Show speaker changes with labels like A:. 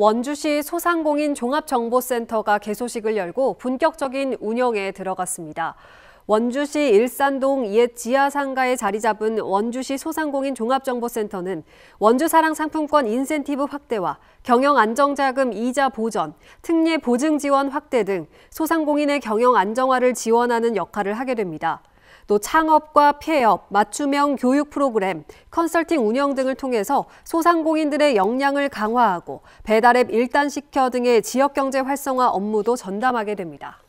A: 원주시 소상공인 종합정보센터가 개소식을 열고 본격적인 운영에 들어갔습니다. 원주시 일산동 옛 지하상가에 자리 잡은 원주시 소상공인 종합정보센터는 원주사랑 상품권 인센티브 확대와 경영안정자금 이자 보전, 특례 보증 지원 확대 등 소상공인의 경영 안정화를 지원하는 역할을 하게 됩니다. 또 창업과 폐업, 맞춤형 교육 프로그램, 컨설팅 운영 등을 통해서 소상공인들의 역량을 강화하고 배달앱 일단시켜 등의 지역경제 활성화 업무도 전담하게 됩니다.